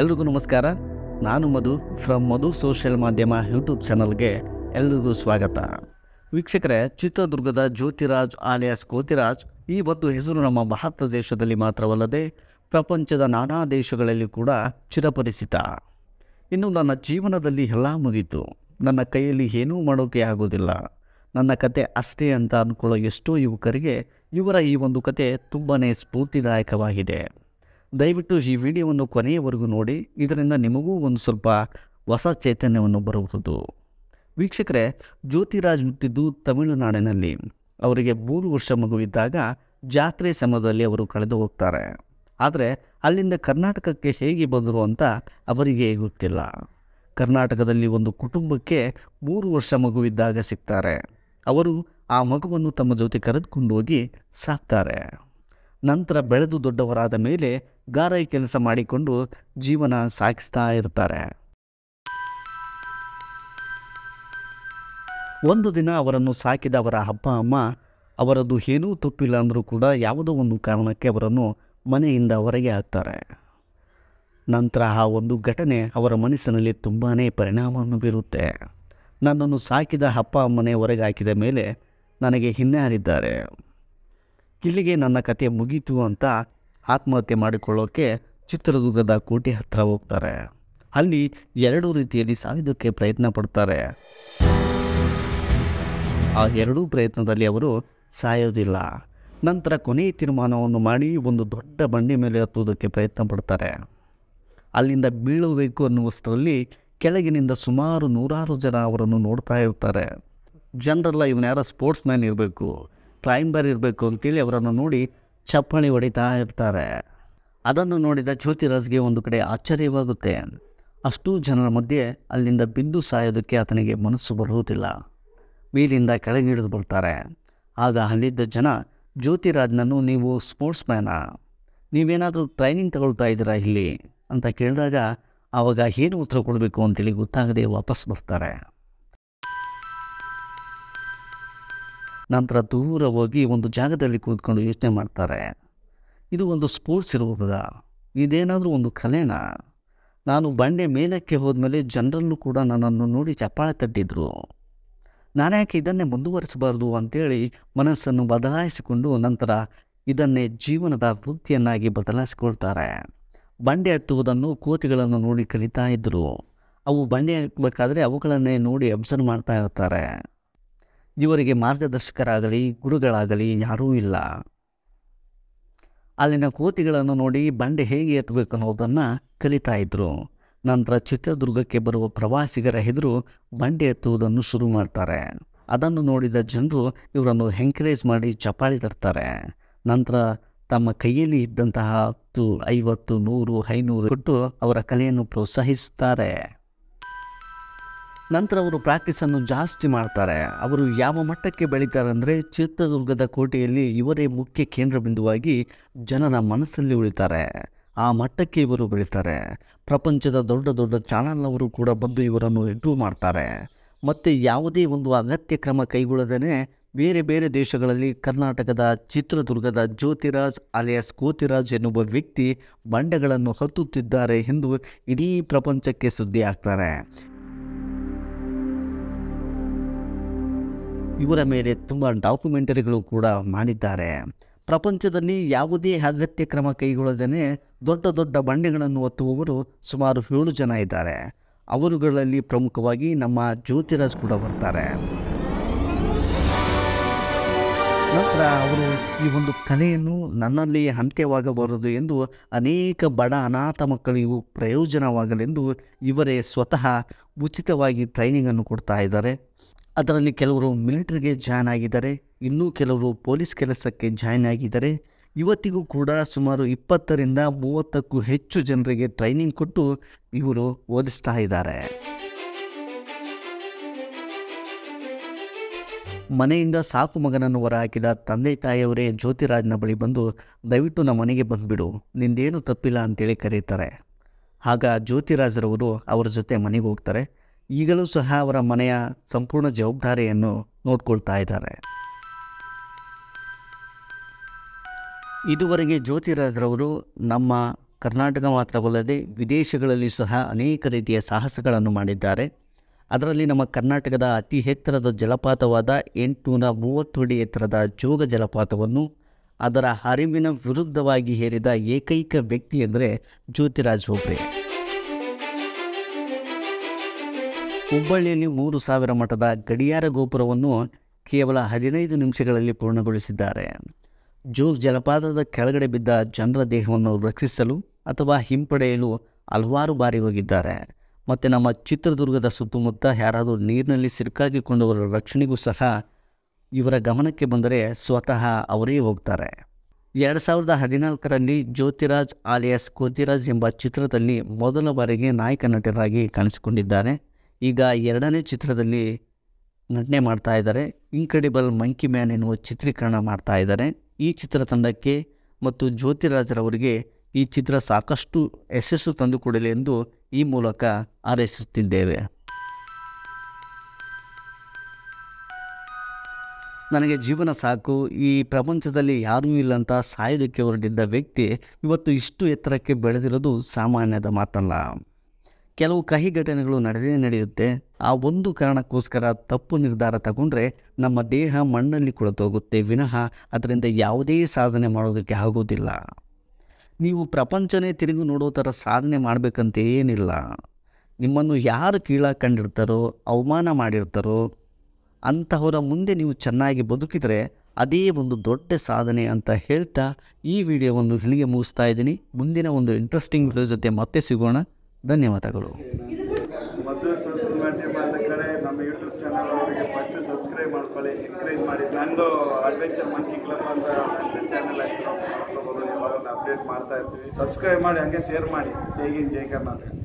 ಎಲ್ರಿಗೂ ನಮಸ್ಕಾರ ನಾನು ಮಧು ಫ್ರಮ್ ಮಧು ಸೋಷಿಯಲ್ ಮಾಧ್ಯಮ ಯೂಟ್ಯೂಬ್ ಚಾನಲ್ಗೆ ಎಲ್ರಿಗೂ ಸ್ವಾಗತ ವೀಕ್ಷಕರೇ ಚಿತ್ರದುರ್ಗದ ಜ್ಯೋತಿರಾಜ್ ಆಲಿಯಾಸ್ ಕೋತಿರಾಜ್ ಈ ಒಂದು ಹೆಸರು ನಮ್ಮ ಭಾರತ ದೇಶದಲ್ಲಿ ಮಾತ್ರವಲ್ಲದೆ ಪ್ರಪಂಚದ ನಾನಾ ದೇಶಗಳಲ್ಲಿ ಕೂಡ ಚಿರಪರಿಚಿತ ಇನ್ನು ನನ್ನ ಜೀವನದಲ್ಲಿ ಎಲ್ಲ ಮುಗಿತು ನನ್ನ ಕೈಯಲ್ಲಿ ಏನೂ ಮಾಡೋಕೆ ಆಗೋದಿಲ್ಲ ನನ್ನ ಕತೆ ಅಷ್ಟೇ ಅಂತ ಅಂದ್ಕೊಳ್ಳೋ ಎಷ್ಟೋ ಯುವಕರಿಗೆ ಇವರ ಈ ಒಂದು ಕತೆ ತುಂಬಾ ಸ್ಫೂರ್ತಿದಾಯಕವಾಗಿದೆ ದಯವಿಟ್ಟು ಈ ವಿಡಿಯೋವನ್ನು ಕೊನೆಯವರೆಗೂ ನೋಡಿ ಇದರಿಂದ ನಿಮಗೂ ಒಂದು ಸ್ವಲ್ಪ ಹೊಸ ಚೈತನ್ಯವನ್ನು ಬರುವುದು ವೀಕ್ಷಕರೇ ಜ್ಯೋತಿರಾಜ್ ಹುಟ್ಟಿದ್ದು ತಮಿಳುನಾಡಿನಲ್ಲಿ ಅವರಿಗೆ ಮೂರು ವರ್ಷ ಮಗುವಿದ್ದಾಗ ಜಾತ್ರೆ ಸಮಯದಲ್ಲಿ ಅವರು ಕಳೆದು ಹೋಗ್ತಾರೆ ಆದರೆ ಅಲ್ಲಿಂದ ಕರ್ನಾಟಕಕ್ಕೆ ಹೇಗೆ ಬಂದರು ಅಂತ ಅವರಿಗೆ ಗೊತ್ತಿಲ್ಲ ಕರ್ನಾಟಕದಲ್ಲಿ ಒಂದು ಕುಟುಂಬಕ್ಕೆ ಮೂರು ವರ್ಷ ಮಗುವಿದ್ದಾಗ ಸಿಗ್ತಾರೆ ಅವರು ಆ ಮಗುವನ್ನು ತಮ್ಮ ಜೊತೆ ಕರೆದುಕೊಂಡು ಹೋಗಿ ಸಾಕ್ತಾರೆ ನಂತರ ಬೆಳೆದು ದೊಡ್ಡವರಾದ ಮೇಲೆ ಗಾರೈ ಕೆಲಸ ಮಾಡಿಕೊಂಡು ಜೀವನ ಸಾಗಿಸ್ತಾ ಇರ್ತಾರೆ ಒಂದು ದಿನ ಅವರನ್ನು ಸಾಕಿದ ಅವರ ಅಪ್ಪ ಅಮ್ಮ ಅವರದ್ದು ಏನೂ ತಪ್ಪಿಲ್ಲ ಅಂದರೂ ಕೂಡ ಯಾವುದೋ ಒಂದು ಕಾರಣಕ್ಕೆ ಅವರನ್ನು ಮನೆಯಿಂದ ಹೊರಗೆ ಹಾಕ್ತಾರೆ ನಂತರ ಆ ಒಂದು ಘಟನೆ ಅವರ ಮನಸ್ಸಿನಲ್ಲಿ ತುಂಬಾ ಪರಿಣಾಮವನ್ನು ಬೀರುತ್ತೆ ನನ್ನನ್ನು ಸಾಕಿದ ಅಪ್ಪ ಅಮ್ಮನೇ ಹೊರಗೆ ಹಾಕಿದ ಮೇಲೆ ನನಗೆ ಹಿನ್ನೆಹಾರಿದ್ದಾರೆ ಇಲ್ಲಿಗೆ ನನ್ನ ಕತೆ ಮುಗೀತು ಅಂತ ಆತ್ಮಹತ್ಯೆ ಮಾಡಿಕೊಳ್ಳೋಕ್ಕೆ ಚಿತ್ರದುರ್ಗದ ಕೋಟೆ ಹತ್ತಿರ ಹೋಗ್ತಾರೆ ಅಲ್ಲಿ ಎರಡು ರೀತಿಯಲ್ಲಿ ಸಾವಿದಕ್ಕೆ ಪ್ರಯತ್ನ ಪಡ್ತಾರೆ ಆ ಎರಡೂ ಪ್ರಯತ್ನದಲ್ಲಿ ಅವರು ಸಾಯೋದಿಲ್ಲ ನಂತರ ಕೊನೆಯ ತೀರ್ಮಾನವನ್ನು ಮಾಡಿ ಒಂದು ದೊಡ್ಡ ಬಂಡಿ ಮೇಲೆ ಹತ್ತುವುದಕ್ಕೆ ಪ್ರಯತ್ನ ಪಡ್ತಾರೆ ಅಲ್ಲಿಂದ ಬೀಳಬೇಕು ಅನ್ನುವಷ್ಟರಲ್ಲಿ ಕೆಳಗಿನಿಂದ ಸುಮಾರು ನೂರಾರು ಜನ ಅವರನ್ನು ನೋಡ್ತಾ ಇರ್ತಾರೆ ಜನರೆಲ್ಲ ಇವನ್ಯಾರ ಸ್ಪೋರ್ಟ್ಸ್ ಮ್ಯಾನ್ ಇರಬೇಕು ಕ್ಲೈಂಬರ್ ಇರಬೇಕು ಅಂತೇಳಿ ಅವರನ್ನು ನೋಡಿ ಚಪ್ಪಾಳಿ ಹೊಡಿತಾ ಇರ್ತಾರೆ ಅದನ್ನು ನೋಡಿದ ಜ್ಯೋತಿರಾಜ್ಗೆ ಒಂದು ಕಡೆ ಆಶ್ಚರ್ಯವಾಗುತ್ತೆ ಅಷ್ಟೂ ಜನರ ಮಧ್ಯೆ ಅಲ್ಲಿಂದ ಬಿಂದು ಸಾಯೋದಕ್ಕೆ ಆತನಿಗೆ ಮನಸ್ಸು ಬರುವುದಿಲ್ಲ ಮೇಲಿಂದ ಕೆಳಗಿಡಿದು ಬರ್ತಾರೆ ಆಗ ಅಲ್ಲಿದ್ದ ಜನ ಜ್ಯೋತಿರಾಜ್ನನ್ನು ನೀವು ಸ್ಪೋರ್ಟ್ಸ್ ಮ್ಯಾನ ನೀವೇನಾದರೂ ಟ್ರೈನಿಂಗ್ ತಗೊಳ್ತಾ ಇದ್ದೀರಾ ಇಲ್ಲಿ ಅಂತ ಕೇಳಿದಾಗ ಆವಾಗ ಏನು ಉತ್ತರ ಕೊಡಬೇಕು ಅಂತೇಳಿ ಗೊತ್ತಾಗದೆ ವಾಪಸ್ ಬರ್ತಾರೆ ನಂತರ ದೂರ ಹೋಗಿ ಒಂದು ಜಾಗದಲ್ಲಿ ಕೂತ್ಕೊಂಡು ಯೋಚನೆ ಮಾಡ್ತಾರೆ ಇದು ಒಂದು ಸ್ಪೋರ್ಟ್ಸ್ ಇರುವುದ ಇದೇನಾದರೂ ಒಂದು ಕಲೆನಾ ನಾನು ಬಂಡೆ ಮೇಲಕ್ಕೆ ಮೇಲೆ ಜನರಲ್ಲೂ ಕೂಡ ನನ್ನನ್ನು ನೋಡಿ ಚಪ್ಪಾಳೆ ತಟ್ಟಿದ್ರು ನಾನು ಯಾಕೆ ಇದನ್ನೇ ಮುಂದುವರಿಸಬಾರ್ದು ಅಂಥೇಳಿ ಮನಸ್ಸನ್ನು ಬದಲಾಯಿಸಿಕೊಂಡು ನಂತರ ಇದನ್ನೇ ಜೀವನದ ವೃತ್ತಿಯನ್ನಾಗಿ ಬದಲಾಯಿಸಿಕೊಳ್ತಾರೆ ಬಂಡೆ ಹತ್ತುವುದನ್ನು ಕೋತಿಗಳನ್ನು ನೋಡಿ ಕಲಿತಾ ಇದ್ದರು ಅವು ಬಂಡೆ ಹಾಕಬೇಕಾದ್ರೆ ಅವುಗಳನ್ನೇ ನೋಡಿ ಅಬ್ಸರ್ವ್ ಮಾಡ್ತಾ ಇರ್ತಾರೆ ಇವರಿಗೆ ಮಾರ್ಗದರ್ಶಕರಾಗಲಿ ಗುರುಗಳಾಗಲಿ ಯಾರೂ ಇಲ್ಲ ಅಲ್ಲಿನ ಕೋತಿಗಳನ್ನು ನೋಡಿ ಬಂಡೆ ಹೇಗೆ ಎತ್ತಬೇಕು ಅನ್ನೋದನ್ನು ಕಲಿತಾ ಇದ್ದರು ನಂತರ ಚಿತ್ರದುರ್ಗಕ್ಕೆ ಬರುವ ಪ್ರವಾಸಿಗರ ಎದುರು ಬಂಡೆ ಎತ್ತುವುದನ್ನು ಶುರು ಮಾಡ್ತಾರೆ ಅದನ್ನು ನೋಡಿದ ಜನರು ಇವರನ್ನು ಎಂಕರೇಜ್ ಮಾಡಿ ಚಪಾಳಿ ತರ್ತಾರೆ ನಂತರ ತಮ್ಮ ಕೈಯಲ್ಲಿ ಇದ್ದಂತಹ ಹತ್ತು ಐವತ್ತು ನೂರು ಐನೂರು ಕೊಟ್ಟು ಅವರ ಕಲೆಯನ್ನು ಪ್ರೋತ್ಸಾಹಿಸುತ್ತಾರೆ ನಂತರ ಅವರು ಪ್ರಾಕ್ಟೀಸನ್ನು ಜಾಸ್ತಿ ಮಾಡ್ತಾರೆ ಅವರು ಯಾವ ಮಟ್ಟಕ್ಕೆ ಬೆಳೀತಾರೆ ಅಂದರೆ ಚಿತ್ರದುರ್ಗದ ಕೋಟೆಯಲ್ಲಿ ಇವರೇ ಮುಖ್ಯ ಕೇಂದ್ರ ಬಿಂದುವಾಗಿ ಜನರ ಮನಸ್ಸಲ್ಲಿ ಉಳಿತಾರೆ ಆ ಮಟ್ಟಕ್ಕೆ ಇವರು ಬೆಳೀತಾರೆ ಪ್ರಪಂಚದ ದೊಡ್ಡ ದೊಡ್ಡ ಚಾನಲ್ನವರು ಕೂಡ ಬಂದು ಇವರನ್ನು ಇಂಟ್ರೂ ಮಾಡ್ತಾರೆ ಮತ್ತು ಯಾವುದೇ ಒಂದು ಅಗತ್ಯ ಕ್ರಮ ಕೈಗೊಳ್ಳದೇ ಬೇರೆ ಬೇರೆ ದೇಶಗಳಲ್ಲಿ ಕರ್ನಾಟಕದ ಚಿತ್ರದುರ್ಗದ ಜ್ಯೋತಿರಾಜ್ ಅಲಿಯಾಸ್ ಕೋತಿರಾಜ್ ಎನ್ನುವ ವ್ಯಕ್ತಿ ಬಂಡೆಗಳನ್ನು ಹತ್ತುತ್ತಿದ್ದಾರೆ ಎಂದು ಇಡೀ ಪ್ರಪಂಚಕ್ಕೆ ಸುದ್ದಿ ಆಗ್ತಾರೆ ಇವರ ಮೇಲೆ ತುಂಬ ಡಾಕ್ಯುಮೆಂಟರಿಗಳು ಕೂಡ ಮಾಡಿದ್ದಾರೆ ಪ್ರಪಂಚದಲ್ಲಿ ಯಾವುದೇ ಅಗತ್ಯ ಕ್ರಮ ಕೈಗೊಳ್ಳದೇ ದೊಡ್ಡ ದೊಡ್ಡ ಬಂಡೆಗಳನ್ನು ಒತ್ತುವವರು ಸುಮಾರು ಏಳು ಜನ ಇದ್ದಾರೆ ಅವರುಗಳಲ್ಲಿ ಪ್ರಮುಖವಾಗಿ ನಮ್ಮ ಜ್ಯೋತಿರಾಜ್ ಕೂಡ ಬರ್ತಾರೆ ನಂತರ ಅವರು ಈ ಒಂದು ಕಲೆಯನ್ನು ನನ್ನಲ್ಲಿ ಅಂತ್ಯವಾಗಬಾರದು ಎಂದು ಅನೇಕ ಬಡ ಅನಾಥ ಮಕ್ಕಳಿಗೂ ಪ್ರಯೋಜನವಾಗಲೆಂದು ಇವರೇ ಸ್ವತಃ ಉಚಿತವಾಗಿ ಟ್ರೈನಿಂಗನ್ನು ಕೊಡ್ತಾ ಇದ್ದಾರೆ ಅದರಲ್ಲಿ ಕೆಲವರು ಮಿಲಿಟರಿಗೆ ಜಾಯ್ನ್ ಆಗಿದ್ದಾರೆ ಇನ್ನೂ ಕೆಲವರು ಪೊಲೀಸ್ ಕೆಲಸಕ್ಕೆ ಜಾಯ್ನ್ ಆಗಿದ್ದಾರೆ ಇವತ್ತಿಗೂ ಕೂಡ ಸುಮಾರು ಇಪ್ಪತ್ತರಿಂದ ಮೂವತ್ತಕ್ಕೂ ಹೆಚ್ಚು ಜನರಿಗೆ ಟ್ರೈನಿಂಗ್ ಕೊಟ್ಟು ಇವರು ಓದಿಸ್ತಾ ಇದ್ದಾರೆ ಮನೆಯಿಂದ ಸಾಕು ಮಗನನ್ನು ಹೊರಹಾಕಿದ ತಂದೆ ತಾಯಿಯವರೇ ಜ್ಯೋತಿರಾಜ್ನ ಬಳಿ ಬಂದು ದಯವಿಟ್ಟು ನಮ್ಮ ಮನೆಗೆ ಬಂದುಬಿಡು ನಿಂದೇನು ತಪ್ಪಿಲ್ಲ ಅಂತೇಳಿ ಕರೀತಾರೆ ಆಗ ಜ್ಯೋತಿರಾಜರವರು ಅವರ ಜೊತೆ ಮನೆಗೆ ಹೋಗ್ತಾರೆ ಈಗಲೂ ಸಹ ಅವರ ಮನೆಯ ಸಂಪೂರ್ಣ ಜವಾಬ್ದಾರಿಯನ್ನು ನೋಡ್ಕೊಳ್ತಾ ಇದ್ದಾರೆ ಇದುವರೆಗೆ ಜ್ಯೋತಿರಾಜ್ರವರು ನಮ್ಮ ಕರ್ನಾಟಕ ಮಾತ್ರವಲ್ಲದೆ ವಿದೇಶಗಳಲ್ಲಿ ಸಹ ಅನೇಕ ರೀತಿಯ ಸಾಹಸಗಳನ್ನು ಮಾಡಿದ್ದಾರೆ ಅದರಲ್ಲಿ ನಮ್ಮ ಕರ್ನಾಟಕದ ಅತಿ ಎತ್ತರದ ಜಲಪಾತವಾದ ಎಂಟುನೂರ ಮೂವತ್ತು ಅಡಿ ಎತ್ತರದ ಜೋಗ ಜಲಪಾತವನ್ನು ಅದರ ಹರಿವಿನ ವಿರುದ್ಧವಾಗಿ ಹೇರಿದ ಏಕೈಕ ವ್ಯಕ್ತಿ ಎಂದರೆ ಜ್ಯೋತಿರಾಜ್ ಹೋಬ್ರೆ ಹುಬ್ಬಳ್ಳಿಯಲ್ಲಿ ಮೂರು ಸಾವಿರ ಮಠದ ಗಡಿಯಾರ ಗೋಪುರವನ್ನು ಕೇವಲ ಹದಿನೈದು ನಿಮಿಷಗಳಲ್ಲಿ ಪೂರ್ಣಗೊಳಿಸಿದ್ದಾರೆ ಜೋಗ್ ಜಲಪಾತದ ಕೆಳಗಡೆ ಬಿದ್ದ ಜನರ ದೇಹವನ್ನು ರಕ್ಷಿಸಲು ಅಥವಾ ಹಿಂಪಡೆಯಲು ಹಲವಾರು ಬಾರಿ ಹೋಗಿದ್ದಾರೆ ಮತ್ತು ನಮ್ಮ ಚಿತ್ರದುರ್ಗದ ಸುತ್ತಮುತ್ತ ಯಾರಾದರೂ ನೀರಿನಲ್ಲಿ ಸಿರುಕಾಗಿಕೊಂಡವರ ರಕ್ಷಣೆಗೂ ಸಹ ಇವರ ಗಮನಕ್ಕೆ ಬಂದರೆ ಸ್ವತಃ ಅವರೇ ಹೋಗ್ತಾರೆ ಎರಡು ಸಾವಿರದ ಹದಿನಾಲ್ಕರಲ್ಲಿ ಜ್ಯೋತಿರಾಜ್ ಆಲಿಯಾಸ್ ಕೋತಿರಾಜ್ ಎಂಬ ಚಿತ್ರದಲ್ಲಿ ಮೊದಲ ಬಾರಿಗೆ ನಾಯಕ ನಟರಾಗಿ ಕಾಣಿಸಿಕೊಂಡಿದ್ದಾರೆ ಈಗ ಎರಡನೇ ಚಿತ್ರದಲ್ಲಿ ನಟನೆ ಮಾಡ್ತಾ ಇದ್ದಾರೆ ಇನ್ಕ್ರೆಡಿಬಲ್ ಮಂಕಿ ಮ್ಯಾನ್ ಎನ್ನುವ ಚಿತ್ರೀಕರಣ ಮಾಡ್ತಾ ಇದ್ದಾರೆ ಈ ತಂಡಕ್ಕೆ ಮತ್ತು ಜ್ಯೋತಿರಾಜರವರಿಗೆ ಈ ಚಿತ್ರ ಸಾಕಷ್ಟು ಯಶಸ್ಸು ತಂದುಕೊಡಲಿ ಎಂದು ಈ ಮೂಲಕ ಹಾರೈಸುತ್ತಿದ್ದೇವೆ ನನಗೆ ಜೀವನ ಸಾಕು ಈ ಪ್ರಪಂಚದಲ್ಲಿ ಯಾರೂ ಇಲ್ಲಂತ ಸಾಯೋದಕ್ಕೆ ಹೊರಟಿದ್ದ ವ್ಯಕ್ತಿ ಇವತ್ತು ಇಷ್ಟು ಎತ್ತರಕ್ಕೆ ಬೆಳೆದಿರೋದು ಸಾಮಾನ್ಯದ ಮಾತಲ್ಲ ಕೆಲವು ಕಹಿ ಘಟನೆಗಳು ನಡೆದೇ ನಡೆಯುತ್ತೆ ಆ ಒಂದು ಕಾರಣಕ್ಕೋಸ್ಕರ ತಪ್ಪು ನಿರ್ಧಾರ ತಗೊಂಡ್ರೆ ನಮ್ಮ ದೇಹ ಮಣ್ಣಲ್ಲಿ ಕುಳಿತೋಗುತ್ತೆ ವಿನಃ ಅದರಿಂದ ಯಾವುದೇ ಸಾಧನೆ ಮಾಡೋದಕ್ಕೆ ಆಗೋದಿಲ್ಲ ನೀವು ಪ್ರಪಂಚನೇ ತಿರುಗಿ ನೋಡೋ ಥರ ಸಾಧನೆ ಮಾಡಬೇಕಂತ ಏನಿಲ್ಲ ನಿಮ್ಮನ್ನು ಯಾರು ಕೀಳಾಗಿ ಕಂಡಿರ್ತಾರೋ ಅವಮಾನ ಮಾಡಿರ್ತಾರೋ ಅಂತಹವರ ಮುಂದೆ ನೀವು ಚೆನ್ನಾಗಿ ಬದುಕಿದರೆ ಅದೇ ಒಂದು ದೊಡ್ಡ ಸಾಧನೆ ಅಂತ ಹೇಳ್ತಾ ಈ ವಿಡಿಯೋವನ್ನು ಇಲ್ಲಿಗೆ ಮುಗಿಸ್ತಾ ಇದ್ದೀನಿ ಮುಂದಿನ ಒಂದು ಇಂಟ್ರೆಸ್ಟಿಂಗ್ ವಿಡಿಯೋ ಜೊತೆ ಮತ್ತೆ ಸಿಗೋಣ ಧನ್ಯವಾದಗಳು ಮತ್ತು ಸೋಷಿಯಲ್ ಮೀಡಿಯಾ ಕಡೆ ನಮ್ಮ ಯೂಟ್ಯೂಬ್ ಚಾನಲ್ ಅವರಿಗೆ ಫಸ್ಟ್ ಸಬ್ಸ್ಕ್ರೈಬ್ ಮಾಡ್ಕೊಳ್ಳಿ ಎನ್ಕರೇಜ್ ಮಾಡಿ ನಂದು ಅಡ್ವೆಂಚರ್ ಮಂಕಿ ಕ್ಲಬ್ ಅಂತ ಚಾನಲ್ ಹೆಸರು ಅಪ್ಡೇಟ್ ಮಾಡ್ತಾ ಇರ್ತೀವಿ ಸಬ್ಸ್ಕ್ರೈಬ್ ಮಾಡಿ ಹಾಗೆ ಶೇರ್ ಮಾಡಿ ಜೈ ಹಿಂದ್ ಜೈ ಕರ್ನಾಟಕ